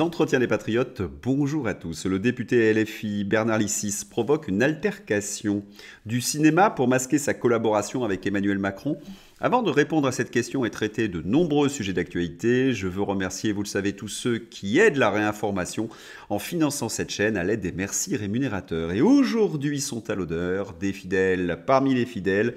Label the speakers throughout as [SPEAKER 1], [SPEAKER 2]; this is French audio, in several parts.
[SPEAKER 1] Entretien entretiens des patriotes, bonjour à tous. Le député LFI Bernard Lissis provoque une altercation du cinéma pour masquer sa collaboration avec Emmanuel Macron. Avant de répondre à cette question et traiter de nombreux sujets d'actualité, je veux remercier, vous le savez, tous ceux qui aident la réinformation en finançant cette chaîne à l'aide des merci rémunérateurs. Et aujourd'hui sont à l'odeur des fidèles parmi les fidèles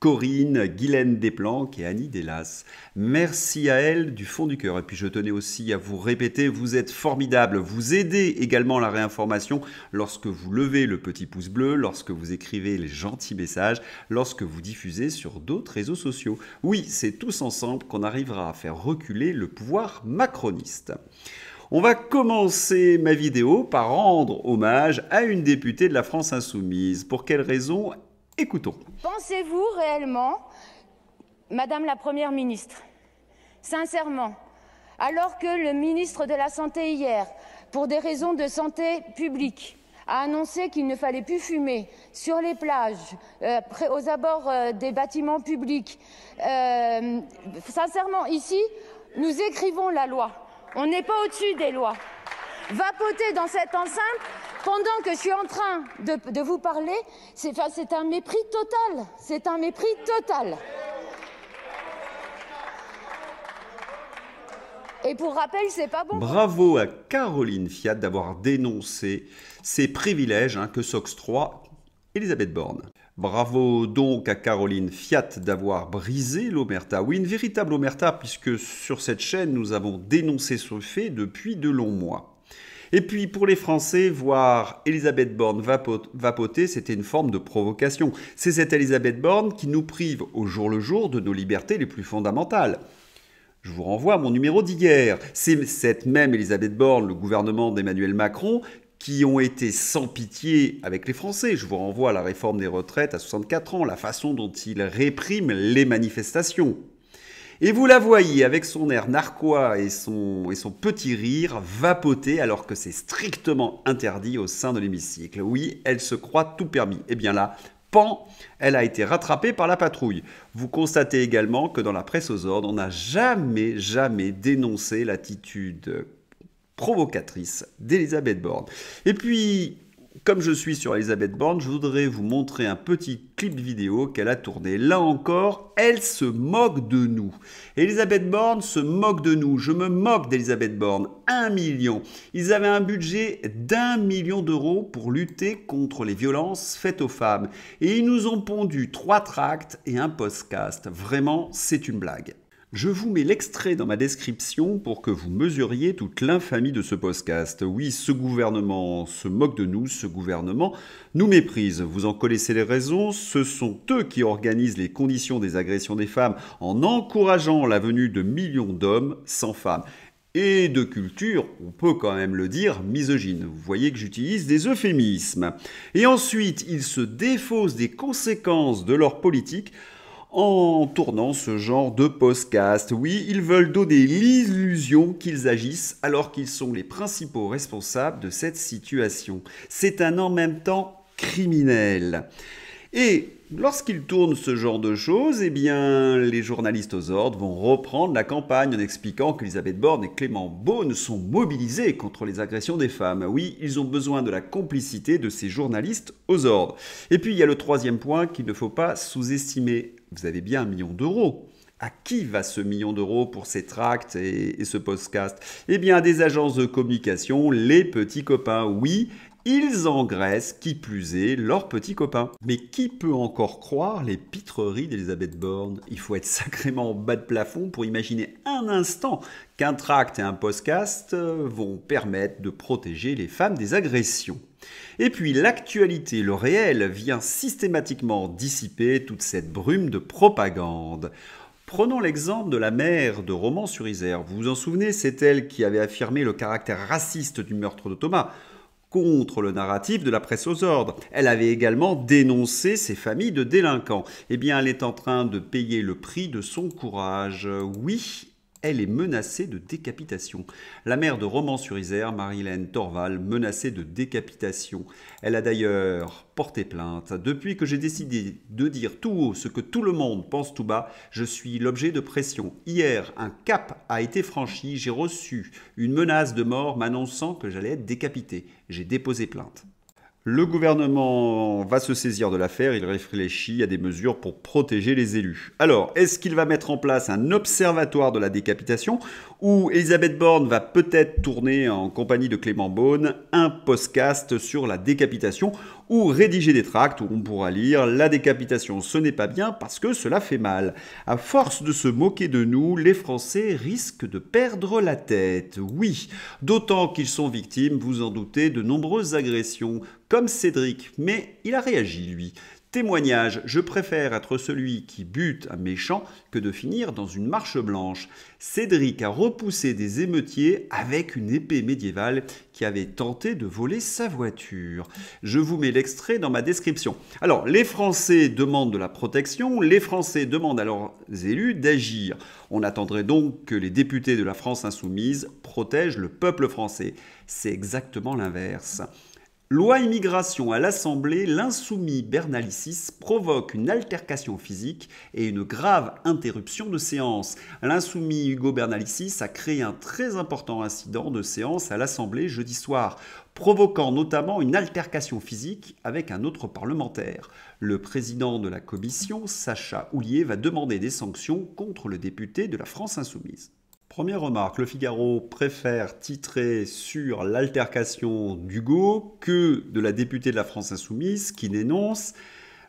[SPEAKER 1] Corinne, Guylaine Desplanques et Annie Delas. Merci à elles du fond du cœur. Et puis je tenais aussi à vous répéter, vous êtes formidables. Vous aidez également la réinformation lorsque vous levez le petit pouce bleu, lorsque vous écrivez les gentils messages, lorsque vous diffusez sur d'autres réseaux sociaux. Oui, c'est tous ensemble qu'on arrivera à faire reculer le pouvoir macroniste. On va commencer ma vidéo par rendre hommage à une députée de la France insoumise. Pour quelle raison Écoutons.
[SPEAKER 2] Pensez-vous réellement, Madame la Première ministre, sincèrement, alors que le ministre de la Santé hier, pour des raisons de santé publique, a annoncé qu'il ne fallait plus fumer sur les plages, euh, aux abords euh, des bâtiments publics. Euh, sincèrement, ici, nous écrivons la loi. On n'est pas au-dessus des lois. Vapoter dans cette enceinte, pendant que je suis en train de, vous parler, c'est un mépris total. C'est un mépris total. Et pour rappel, c'est pas bon.
[SPEAKER 1] Bravo à Caroline Fiat d'avoir dénoncé ces privilèges hein, que Sox 3 Elisabeth Borne. Bravo donc à Caroline Fiat d'avoir brisé l'Omerta. Oui, une véritable Omerta, puisque sur cette chaîne, nous avons dénoncé ce fait depuis de longs mois. Et puis pour les Français, voir Elisabeth Borne vapoter, c'était une forme de provocation. C'est cette Elisabeth Borne qui nous prive au jour le jour de nos libertés les plus fondamentales. Je vous renvoie à mon numéro d'hier. C'est cette même Elisabeth Borne, le gouvernement d'Emmanuel Macron, qui ont été sans pitié avec les Français. Je vous renvoie à la réforme des retraites à 64 ans, la façon dont ils répriment les manifestations. Et vous la voyez avec son air narquois et son, et son petit rire vapoter alors que c'est strictement interdit au sein de l'hémicycle. Oui, elle se croit tout permis. Et eh bien là, pan, elle a été rattrapée par la patrouille. Vous constatez également que dans la presse aux ordres, on n'a jamais, jamais dénoncé l'attitude provocatrice d'Elisabeth Borne. Et puis, comme je suis sur Elisabeth Borne, je voudrais vous montrer un petit clip vidéo qu'elle a tourné. Là encore, elle se moque de nous. Elisabeth Borne se moque de nous. Je me moque d'Elisabeth Borne. Un million. Ils avaient un budget d'un million d'euros pour lutter contre les violences faites aux femmes. Et ils nous ont pondu trois tracts et un podcast. Vraiment, c'est une blague. Je vous mets l'extrait dans ma description pour que vous mesuriez toute l'infamie de ce podcast. Oui, ce gouvernement se moque de nous, ce gouvernement nous méprise. Vous en connaissez les raisons, ce sont eux qui organisent les conditions des agressions des femmes en encourageant la venue de millions d'hommes sans femmes. Et de culture, on peut quand même le dire, misogyne. Vous voyez que j'utilise des euphémismes. Et ensuite, ils se défaussent des conséquences de leur politique en tournant ce genre de podcast. Oui, ils veulent donner l'illusion qu'ils agissent alors qu'ils sont les principaux responsables de cette situation. C'est un en même temps criminel. Et lorsqu'ils tournent ce genre de choses, eh bien, les journalistes aux ordres vont reprendre la campagne en expliquant qu'Elisabeth Borne et Clément Beaune sont mobilisés contre les agressions des femmes. Oui, ils ont besoin de la complicité de ces journalistes aux ordres. Et puis, il y a le troisième point qu'il ne faut pas sous-estimer vous avez bien un million d'euros. À qui va ce million d'euros pour ces tracts et, ce podcast Eh bien, à des agences de communication, les petits copains. Oui, ils engraissent, qui plus est, leurs petits copains. Mais qui peut encore croire les pitreries d'Elisabeth Borne Il faut être sacrément en bas de plafond pour imaginer un instant qu'un tract et un postcast euh, vont permettre de protéger les femmes des agressions. Et puis l'actualité, le réel, vient systématiquement dissiper toute cette brume de propagande. Prenons l'exemple de la mère de Roman sur Isère. Vous vous en souvenez, c'est elle qui avait affirmé le caractère raciste du meurtre de Thomas contre le narratif de la presse aux ordres. Elle avait également dénoncé ses familles de délinquants. Eh bien, elle est en train de payer le prix de son courage. Oui, elle est menacée de décapitation. La mère de Roman sur isère Marilène Torval, menacée de décapitation. Elle a d'ailleurs porté plainte. Depuis que j'ai décidé de dire tout haut ce que tout le monde pense tout bas, je suis l'objet de pression. Hier, un cap a été franchi, j'ai reçu une menace de mort m'annonçant que j'allais être décapité. J'ai déposé plainte. Le gouvernement va se saisir de l'affaire, il réfléchit à des mesures pour protéger les élus. Alors, est-ce qu'il va mettre en place un observatoire de la décapitation Ou Elisabeth Borne va peut-être tourner en compagnie de Clément Beaune un podcast sur la décapitation ou rédiger des tracts où on pourra lire La décapitation, ce n'est pas bien parce que cela fait mal. À force de se moquer de nous, les Français risquent de perdre la tête. Oui, d'autant qu'ils sont victimes, vous en doutez, de nombreuses agressions, comme Cédric, mais il a réagi, lui. Témoignage, je préfère être celui qui bute un méchant que de finir dans une marche blanche. Cédric a repoussé des émeutiers avec une épée médiévale qui avait tenté de voler sa voiture. Je vous mets l'extrait dans ma description. Alors, les Français demandent de la protection, les Français demandent à leurs élus d'agir. On attendrait donc que les députés de la France insoumise protègent le peuple français. C'est exactement l'inverse. Loi immigration à l'Assemblée, l'insoumis Bernalicis provoque une altercation physique et une grave interruption de séance. L'insoumis Hugo Bernalicis a créé un très important incident de séance à l'Assemblée jeudi soir, provoquant notamment une altercation physique avec un autre parlementaire. Le président de la commission, Sacha Houlier, va demander des sanctions contre le député de la France insoumise. Première remarque, Le Figaro préfère titrer sur l'altercation d'Hugo que de la députée de la France Insoumise qui dénonce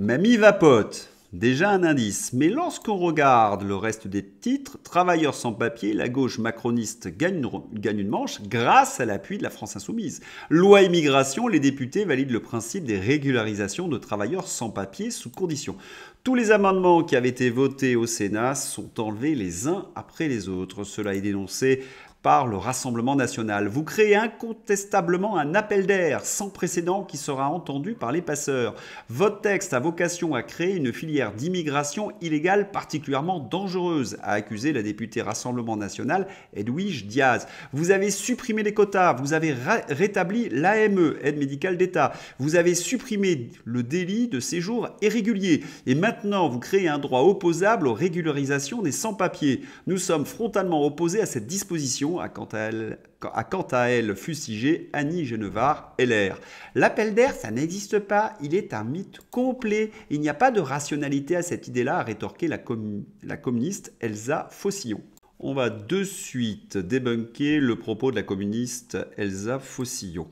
[SPEAKER 1] Mamie Vapote. Déjà un indice, mais lorsqu'on regarde le reste des titres, Travailleurs sans papier, la gauche macroniste gagne une, manche grâce à l'appui de la France insoumise. Loi immigration, les députés valident le principe des régularisations de travailleurs sans papier sous condition. Tous les amendements qui avaient été votés au Sénat sont enlevés les uns après les autres. Cela est dénoncé par le Rassemblement national. Vous créez incontestablement un appel d'air sans précédent qui sera entendu par les passeurs. Votre texte a vocation à créer une filière d'immigration illégale particulièrement dangereuse, a accusé la députée Rassemblement national Edwige Diaz. Vous avez supprimé les quotas, vous avez rétabli l'AME, aide médicale d'État, vous avez supprimé le délit de séjour irrégulier et maintenant vous créez un droit opposable aux régularisations des sans-papiers. Nous sommes frontalement opposés à cette disposition a quant à elle, fustigé Annie Genevard LR. L'appel d'air, ça n'existe pas, il est un mythe complet. Il n'y a pas de rationalité à cette idée-là, a rétorqué la, communiste Elsa Faucillon. On va de suite débunker le propos de la communiste Elsa Fossillon.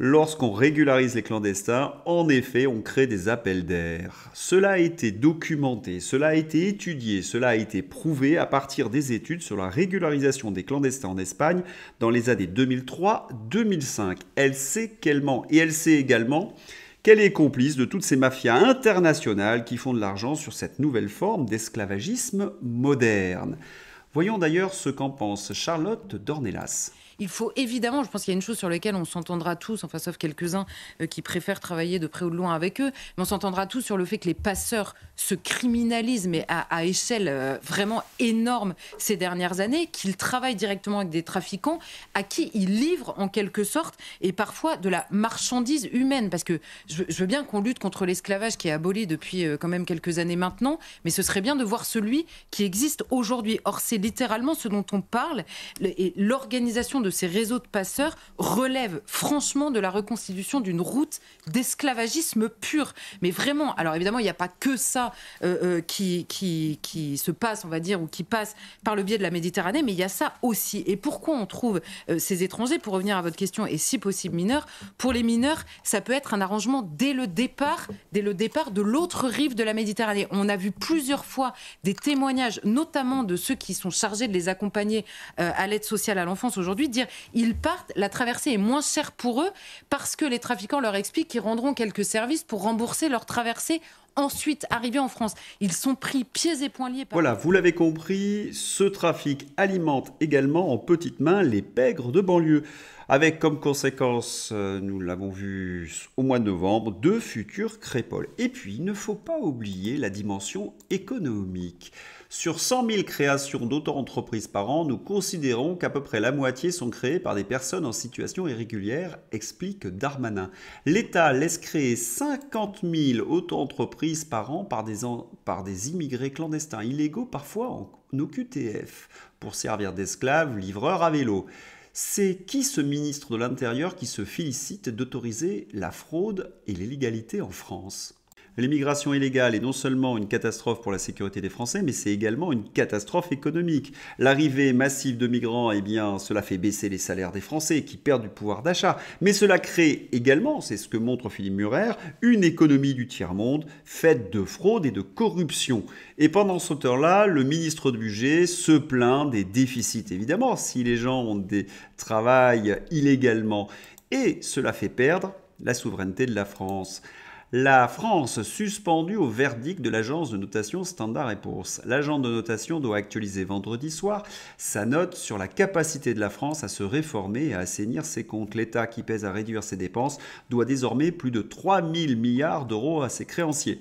[SPEAKER 1] Lorsqu'on régularise les clandestins, en effet, on crée des appels d'air. Cela a été documenté, cela a été étudié, cela a été prouvé à partir des études sur la régularisation des clandestins en Espagne dans les années 2003-2005. Elle sait qu'elle ment et elle sait également qu'elle est complice de toutes ces mafias internationales qui font de l'argent sur cette nouvelle forme d'esclavagisme moderne. Voyons d'ailleurs ce qu'en pense Charlotte Dornelas.
[SPEAKER 2] Il faut évidemment, je pense qu'il y a une chose sur laquelle on s'entendra tous, enfin sauf quelques-uns euh, qui préfèrent travailler de près ou de loin avec eux, mais on s'entendra tous sur le fait que les passeurs se criminalisent, mais à, échelle euh, vraiment énorme ces dernières années, qu'ils travaillent directement avec des trafiquants à qui ils livrent en quelque sorte, et parfois de la marchandise humaine, parce que je, veux bien qu'on lutte contre l'esclavage qui est aboli depuis euh, quand même quelques années maintenant, mais ce serait bien de voir celui qui existe aujourd'hui. Or, c'est littéralement ce dont on parle, et l'organisation de ces réseaux de passeurs relève franchement de la reconstitution d'une route d'esclavagisme pur. Mais vraiment, alors évidemment, il n'y a pas que ça euh, euh, qui, qui, qui, se passe, on va dire, ou qui passe par le biais de la Méditerranée, mais il y a ça aussi. Et pourquoi on trouve euh, ces étrangers, pour revenir à votre question, et si possible mineurs, pour les mineurs, ça peut être un arrangement dès le départ, dès le départ de l'autre rive de la Méditerranée. On a vu plusieurs fois des témoignages, notamment de ceux qui sont chargés de les accompagner à l'aide sociale à l'enfance aujourd'hui, dire ils partent, la traversée est moins chère pour eux parce que les trafiquants leur expliquent qu'ils rendront quelques services pour rembourser leur traversée ensuite arrivés en France. Ils sont pris pieds et poings liés. voilà, vous
[SPEAKER 1] l'avez compris, ce trafic alimente également en petites mains les pègres de banlieue avec comme conséquence, euh, nous l'avons vu au mois de novembre, deux futurs crépoles. Et puis, il ne faut pas oublier la dimension économique. Sur 100 000 créations d'auto-entreprises par an, nous considérons qu'à peu près la moitié sont créées par des personnes en situation irrégulière, explique Darmanin. L'État laisse créer 50 000 auto-entreprises par an par des, par des immigrés clandestins, illégaux parfois en OQTF, pour servir d'esclaves, livreurs à vélo. C'est qui ce ministre de l'Intérieur qui se félicite d'autoriser la fraude et l'illégalité en France L'immigration illégale est non seulement une catastrophe pour la sécurité des Français, mais c'est également une catastrophe économique. L'arrivée massive de migrants, eh bien, cela fait baisser les salaires des Français qui perdent du pouvoir d'achat. Mais cela crée également, c'est ce que montre Philippe Murer, une économie du tiers-monde faite de fraude et de corruption. Et pendant ce temps-là, le ministre de budget se plaint des déficits. Évidemment, si les gens ont des travaux illégalement. Et cela fait perdre la souveraineté de la France. La France suspendue au verdict de l'agence de notation Standard Poor's. L'agence de notation doit actualiser vendredi soir sa note sur la capacité de la France à se réformer et à assainir ses comptes. L'État qui pèse à réduire ses dépenses doit désormais plus de 3 000 milliards d'euros à ses créanciers.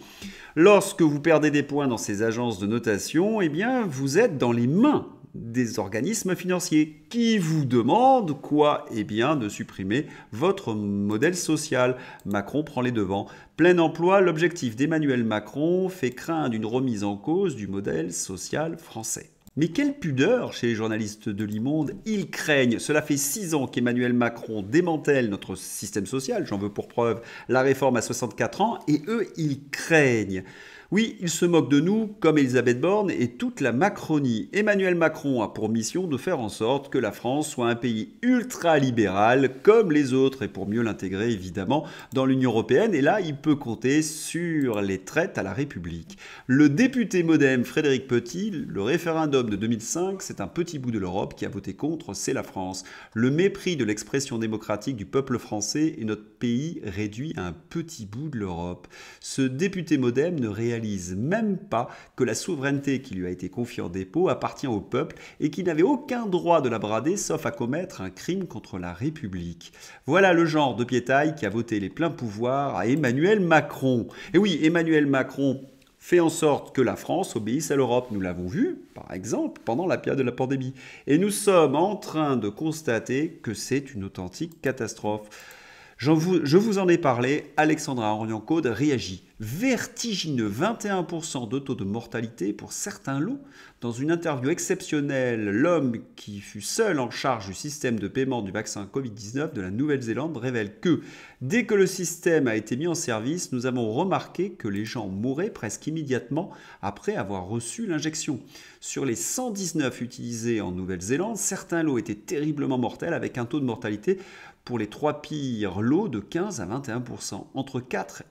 [SPEAKER 1] Lorsque vous perdez des points dans ces agences de notation, eh bien, vous êtes dans les mains des organismes financiers qui vous demandent quoi Eh bien de supprimer votre modèle social. Macron prend les devants. Plein emploi, l'objectif d'Emmanuel Macron fait craindre une remise en cause du modèle social français. Mais quelle pudeur chez les journalistes de l'immonde Ils craignent. Cela fait six ans qu'Emmanuel Macron démantèle notre système social, j'en veux pour preuve la réforme à 64 ans, et eux, ils craignent. Oui, il se moque de nous, comme Elisabeth Borne et toute la Macronie. Emmanuel Macron a pour mission de faire en sorte que la France soit un pays ultra-libéral, comme les autres, et pour mieux l'intégrer évidemment dans l'Union Européenne. Et là, il peut compter sur les traites à la République. Le député modem Frédéric Petit, le référendum de 2005, c'est un petit bout de l'Europe qui a voté contre, c'est la France. Le mépris de l'expression démocratique du peuple français et notre pays réduit à un petit bout de l'Europe. Ce député modem ne réalise réalise même pas que la souveraineté qui lui a été confiée en dépôt appartient au peuple et qu'il n'avait aucun droit de la brader sauf à commettre un crime contre la République. Voilà le genre de piétaille qui a voté les pleins pouvoirs à Emmanuel Macron. Et oui, Emmanuel Macron fait en sorte que la France obéisse à l'Europe. Nous l'avons vu, par exemple, pendant la période de la pandémie. Et nous sommes en train de constater que c'est une authentique catastrophe. Je vous, en ai parlé, Alexandra Oriancaude réagit vertigineux 21% de taux de mortalité pour certains lots. Dans une interview exceptionnelle, l'homme qui fut seul en charge du système de paiement du vaccin Covid-19 de la Nouvelle-Zélande révèle que dès que le système a été mis en service, nous avons remarqué que les gens mouraient presque immédiatement après avoir reçu l'injection. Sur les 119 utilisés en Nouvelle-Zélande, certains lots étaient terriblement mortels avec un taux de mortalité pour les trois pires lots de 15 à 21%. Entre 4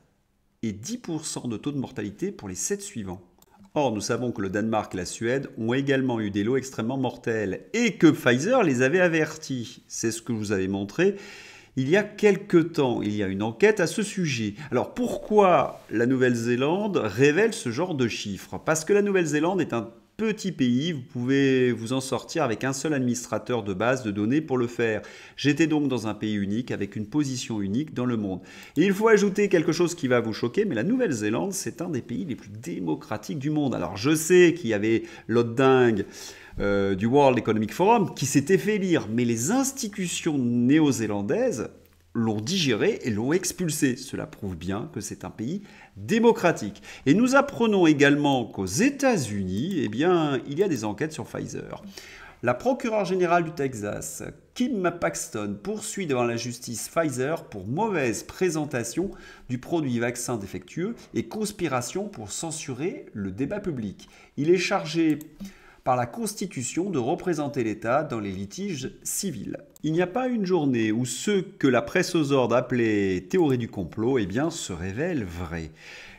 [SPEAKER 1] et 10% de taux de mortalité pour les 7 suivants. Or, nous savons que le Danemark et la Suède ont également eu des lots extrêmement mortels et que Pfizer les avait avertis. C'est ce que je vous avais montré il y a quelque temps. Il y a une enquête à ce sujet. Alors pourquoi la Nouvelle-Zélande révèle ce genre de chiffres Parce que la Nouvelle-Zélande est un petit pays, vous pouvez vous en sortir avec un seul administrateur de base de données pour le faire. J'étais donc dans un pays unique avec une position unique dans le monde. Et il faut ajouter quelque chose qui va vous choquer, mais la Nouvelle-Zélande, c'est un des pays les plus démocratiques du monde. Alors je sais qu'il y avait l'autre dingue euh, du World Economic Forum qui s'était fait lire, mais les institutions néo-zélandaises l'ont digéré et l'ont expulsé. Cela prouve bien que c'est un pays démocratique. Et nous apprenons également qu'aux États-Unis, eh bien, il y a des enquêtes sur Pfizer. La procureure générale du Texas, Kim Paxton, poursuit devant la justice Pfizer pour mauvaise présentation du produit vaccin défectueux et conspiration pour censurer le débat public. Il est chargé par la Constitution de représenter l'État dans les litiges civils. Il n'y a pas une journée où ce que la presse aux ordres appelait théorie du complot eh bien, se révèle vrai.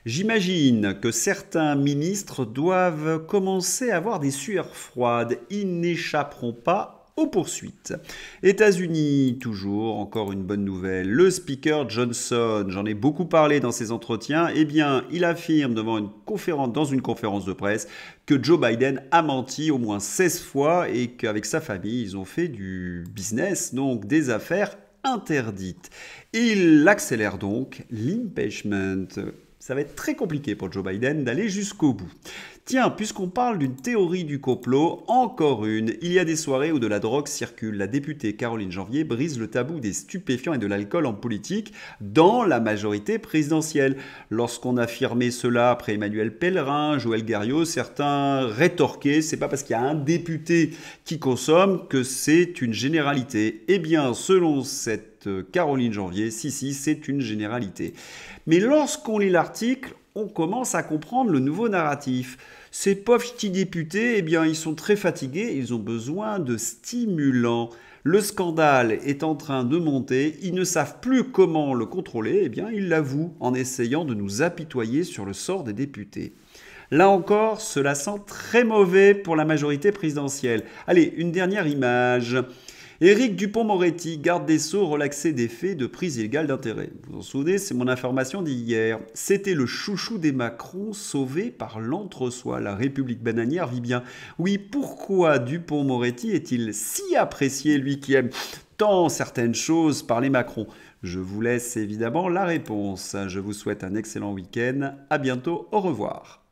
[SPEAKER 1] J'imagine que certains ministres doivent commencer à avoir des sueurs froides. Ils n'échapperont pas aux poursuites. États-Unis, toujours, encore une bonne nouvelle. Le speaker Johnson, j'en ai beaucoup parlé dans ses entretiens, eh bien, il affirme devant une conférence, dans une conférence de presse que Joe Biden a menti au moins 16 fois et qu'avec sa famille, ils ont fait du business, donc des affaires interdites. Il accélère donc l'impeachment. Ça va être très compliqué pour Joe Biden d'aller jusqu'au bout. Tiens, puisqu'on parle d'une théorie du complot, encore une. Il y a des soirées où de la drogue circule. La députée Caroline Janvier brise le tabou des stupéfiants et de l'alcool en politique dans la majorité présidentielle. Lorsqu'on affirmait cela après Emmanuel Pellerin, Joël Garriot, certains rétorquaient c'est pas parce qu'il y a un député qui consomme que c'est une généralité. Eh bien, selon cette Caroline Janvier, si, si, c'est une généralité. Mais lorsqu'on lit l'article, on commence à comprendre le nouveau narratif. Ces pauvres petits députés, eh bien, ils sont très fatigués, ils ont besoin de stimulants. Le scandale est en train de monter, ils ne savent plus comment le contrôler, eh bien, ils l'avouent en essayant de nous apitoyer sur le sort des députés. Là encore, cela sent très mauvais pour la majorité présidentielle. Allez, une dernière image. Éric Dupont-Moretti, garde des Sceaux, relaxé des faits de prise illégale d'intérêt. Vous vous en souvenez, c'est mon information d'hier. C'était le chouchou des Macron sauvé par l'entre-soi. La République bananière vit bien. Oui, pourquoi Dupont-Moretti est-il si apprécié, lui qui aime tant certaines choses par les Macron Je vous laisse évidemment la réponse. Je vous souhaite un excellent week-end. À bientôt. Au revoir.